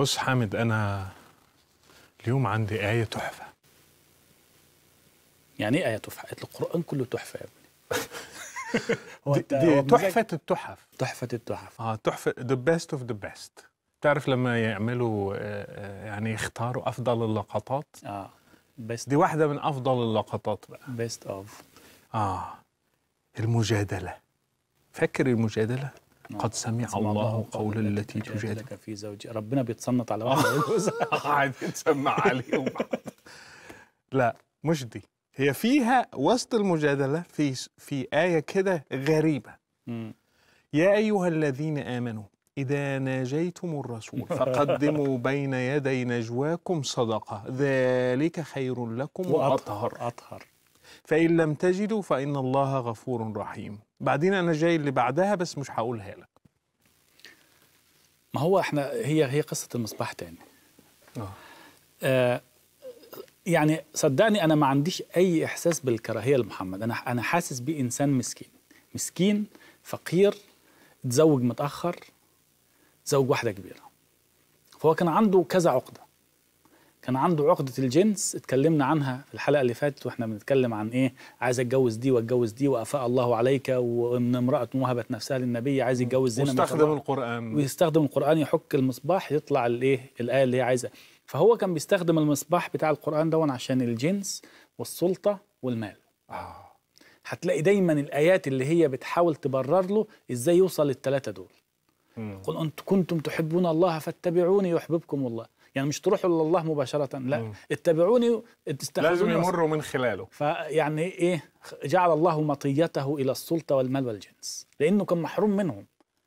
بص حامد أنا اليوم عندي آية تحفة يعني إيه آية تحفة؟ آية القرآن كله تحفة يا ابني هو دي, تحفة التحف تحفة التحف اه تحفة ذا بيست اوف ذا بيست تعرف لما يعملوا آه، آه، يعني يختاروا أفضل اللقطات اه بيست دي واحدة من أفضل اللقطات بقى بيست اوف اه المجادلة فاكر المجادلة؟ نعم. قد سمع الله قول التي تجادلك في زوجي ربنا بيتصنط على واحد قاعد يتسمع عليهم لا مش دي هي فيها وسط المجادله في في ايه كده غريبه يا ايها الذين امنوا إذا ناجيتم الرسول فقدموا بين يدي نجواكم صدقة ذلك خير لكم وأطهر أطهر فإن لم تجدوا فإن الله غفور رحيم بعدين انا جاي اللي بعدها بس مش هقولها لك ما هو احنا هي هي قصه المصباح تاني آه, آه، يعني صدقني انا ما عنديش اي احساس بالكراهيه لمحمد انا انا حاسس بيه انسان مسكين مسكين فقير اتزوج متاخر زوج واحده كبيره فهو كان عنده كذا عقده كان عنده عقده الجنس اتكلمنا عنها في الحلقه اللي فاتت واحنا بنتكلم عن ايه عايز اتجوز دي واتجوز دي وافاء الله عليك وان امراه وهبت نفسها للنبي عايز يتجوز زنا ويستخدم القران ويستخدم القران يحك المصباح يطلع الايه الايه اللي هي عايزها فهو كان بيستخدم المصباح بتاع القران دون عشان الجنس والسلطه والمال آه. هتلاقي دايما الايات اللي هي بتحاول تبرر له ازاي يوصل للثلاثه دول قل انت كنتم تحبون الله فاتبعوني يحببكم الله يعني مش تروحوا لله مباشرة لا مم. اتبعوني لازم يمروا من خلاله فيعني إيه جعل الله مطيته إلى السلطة والمال والجنس لأنه كان محروم منهم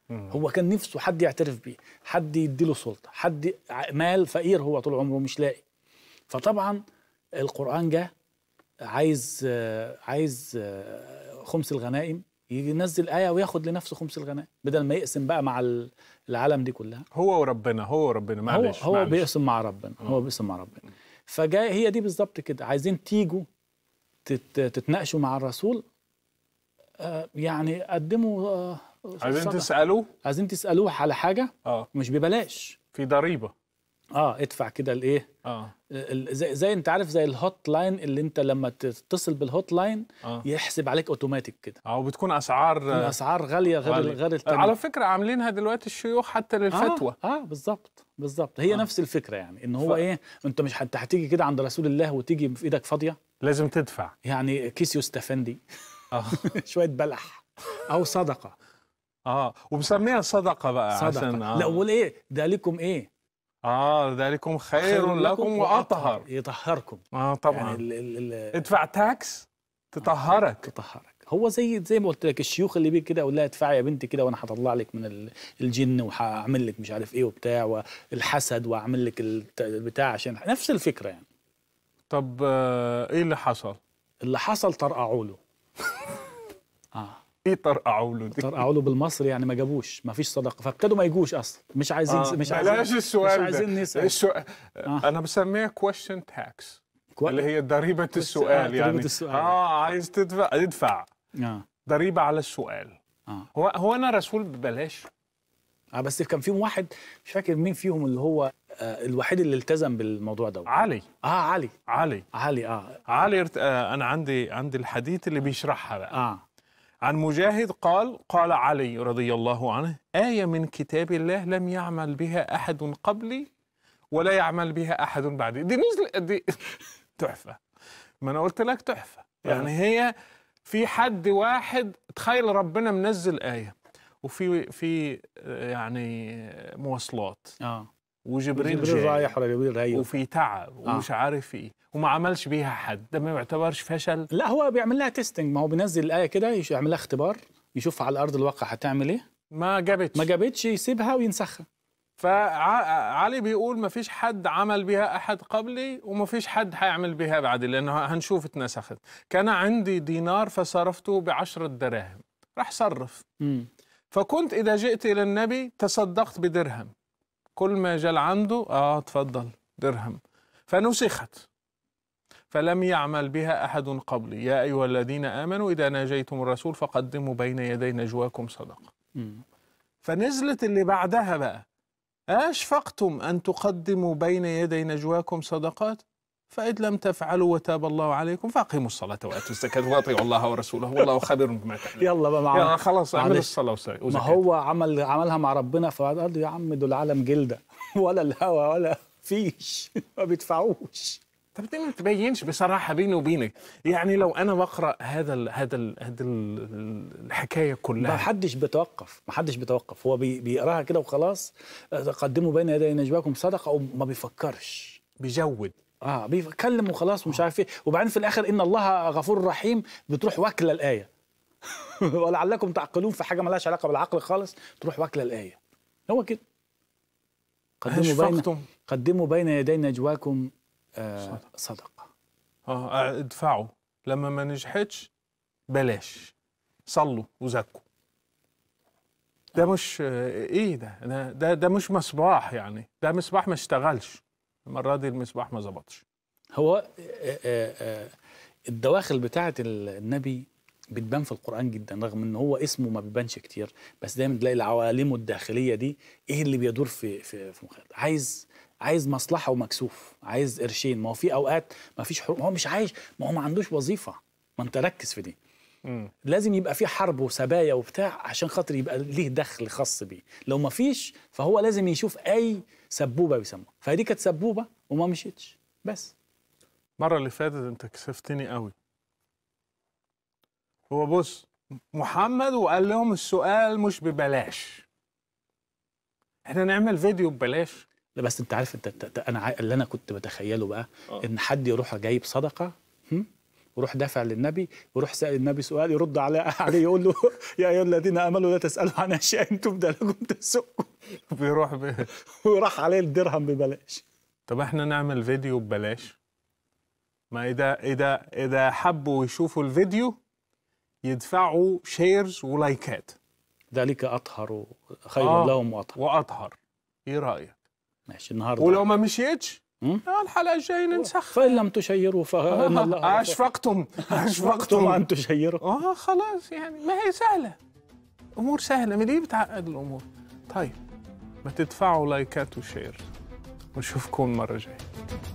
مم. هو كان نفسه حد يعترف بيه حد يديله سلطة حد مال فقير هو طول عمره مش لاقي فطبعا القرآن جه عايز آه، عايز آه، خمس الغنائم ينزل آية وياخد لنفسه خمس الغنائم بدل ما يقسم بقى مع العالم دي كلها هو وربنا هو وربنا معلش هو, هو بيقسم مع ربنا آه. هو بيقسم مع ربنا فجاي هي دي بالظبط كده عايزين تيجوا تتناقشوا مع الرسول آه، يعني قدموا آه، عايزين تسالوه عايزين تسالوه على حاجه اه مش ببلاش في ضريبه اه ادفع كده الايه اه, آه، زي, زي انت عارف زي الهوت لاين اللي انت لما تتصل بالهوت لاين آه. يحسب عليك اوتوماتيك كده اه وبتكون اسعار آه، اسعار غاليه غير غالية. غير التانية. على فكره عاملينها دلوقتي الشيوخ حتى للفتوى اه, آه بالظبط بالظبط هي آه. نفس الفكره يعني ان هو ف... ايه انت مش حتى هتيجي كده عند رسول الله وتيجي في ايدك فاضيه لازم تدفع يعني كيس يستفندي اه شويه بلح او صدقه اه وبسميها صدقه بقى صدقه عشان آه. لا ايه ده لكم ايه اه ذلكم خير, خير لكم, لكم واطهر يطهركم اه طبعا يعني ال ال ال ادفع تاكس تطهرك آه، تطهرك هو زي زي ما قلت لك الشيوخ اللي بيجي كده اقول لها ادفعي يا بنتي كده وانا هطلع لك من الجن وهعمل لك مش عارف ايه وبتاع والحسد واعمل لك البتاع عشان نفس الفكره يعني طب آه ايه اللي حصل؟ اللي حصل طرقعوا له يطرقعوا له طرقعوا له بالمصري يعني ما جابوش ما فيش صداقه فكدوا ما يجوش اصلا مش عايزين آه. مش عايزين بلاش السؤال مش عايزين نسال السؤال آه. انا بسميها كويشن تاكس اللي هي ضريبه آه، السؤال آه. يعني ضريبه السؤال اه عايز تدفع ادفع آه. ضريبه على السؤال آه. هو هو انا رسول ببلاش اه بس كان فيهم واحد مش فاكر مين فيهم اللي هو آه الوحيد اللي التزم بالموضوع ده علي اه علي علي علي اه علي آه انا عندي عندي الحديث اللي بيشرحها بقى اه عن مجاهد قال قال علي رضي الله عنه آية من كتاب الله لم يعمل بها أحد قبلي ولا يعمل بها أحد بعدي دي نزل دي تحفة ما أنا قلت لك تحفة آه. يعني هي في حد واحد تخيل ربنا منزل آية وفي في آه، يعني مواصلات آه. وجبريل, وجبريل رايح على جبريل رايح وفي تعب ومش آه. عارف ايه وما عملش بيها حد ده ما يعتبرش فشل لا هو بيعمل لها تيستنج ما هو بينزل الايه كده يعمل لها اختبار يشوف على ارض الواقع هتعمل ايه ما جابتش ما جابتش يسيبها وينسخها فعلي بيقول ما فيش حد عمل بها احد قبلي وما فيش حد هيعمل بها بعدي لانه هنشوف اتنسخت كان عندي دينار فصرفته بعشرة دراهم راح صرف مم. فكنت اذا جئت الى النبي تصدقت بدرهم كل ما جال عنده آه تفضل درهم فنسخت فلم يعمل بها أحد قبلي يا أيها الذين آمنوا إذا ناجيتم الرسول فقدموا بين يدي نجواكم صدقة فنزلت اللي بعدها بقى أشفقتم أن تقدموا بين يدي نجواكم صدقات فإن لم تفعلوا وتاب الله عليكم فأقيموا الصلاة وآتوا الزكاة وأطيعوا الله ورسوله والله خبير بما تعملون يلا بقى معاك يعني خلاص اعمل الصلاة وزكاة ما هو عمل عملها مع ربنا فقال يا عم دول عالم جلدة ولا الهوى ولا فيش ما بيدفعوش طب ما تبينش بصراحه بيني وبينك يعني لو انا بقرا هذا الـ هذا الـ هذا الـ الحكايه كلها ما حدش بيتوقف ما حدش بيتوقف هو بيقراها كده وخلاص قدموا بين يدي نجواكم صدقه وما بيفكرش بيجود اه بيتكلم وخلاص ومش عارف ايه وبعدين في الاخر ان الله غفور رحيم بتروح واكله الايه ولعلكم تعقلون في حاجه مالهاش علاقه بالعقل خالص تروح واكله الايه هو كده قدموا بين قدموا بين يدي نجواكم آه صدقه اه ادفعوا لما ما نجحتش بلاش صلوا وزكوا ده مش آه، ايه ده ده ده, ده مش مصباح يعني ده مصباح ما اشتغلش المره دي المصباح ما ظبطش هو آه، آه، آه، الدواخل بتاعه النبي بتبان في القرآن جدا رغم ان هو اسمه ما بيبانش كتير بس دايما تلاقي العوالمه الداخلية دي ايه اللي بيدور في في في عايز عايز مصلحة ومكسوف عايز قرشين ما هو في اوقات ما فيش حروب هو مش عايش ما هو ما عندوش وظيفة ما انت ركز في دي مم. لازم يبقى في حرب وسبايا وبتاع عشان خاطر يبقى ليه دخل خاص بيه لو ما فيش فهو لازم يشوف اي سبوبه بيسموها فدي كانت سبوبه وما مشيتش بس المره اللي فاتت انت كسفتني قوي هو بص محمد وقال لهم السؤال مش ببلاش احنا نعمل فيديو ببلاش لا بس انت عارف انت, انت انا اللي انا كنت بتخيله بقى أوه. ان حد يروح جايب صدقه وروح دافع للنبي وروح سأل النبي سؤال يرد عليه عليه يقول له يا أيها الذين آمنوا لا تسألوا عن أشياء تبدى لكم تسؤكم بيروح ب... وراح عليه الدرهم ببلاش طب احنا نعمل فيديو ببلاش ما إذا إذا إذا حبوا يشوفوا الفيديو يدفعوا شيرز ولايكات ذلك أطهر خير آه لهم وأطهر وأطهر إيه رأيك؟ ماشي النهارده ولو ما مشيتش الحلقة الجاية ننسخ فإن لم تشيروا فإن آه، الله أشفقتم أشفقتم أن تشيروا آه خلاص يعني ما هي سهلة أمور سهلة من ليه بتعقد الأمور طيب ما تدفعوا لايكات وشير ونشوفكم المرة الجاية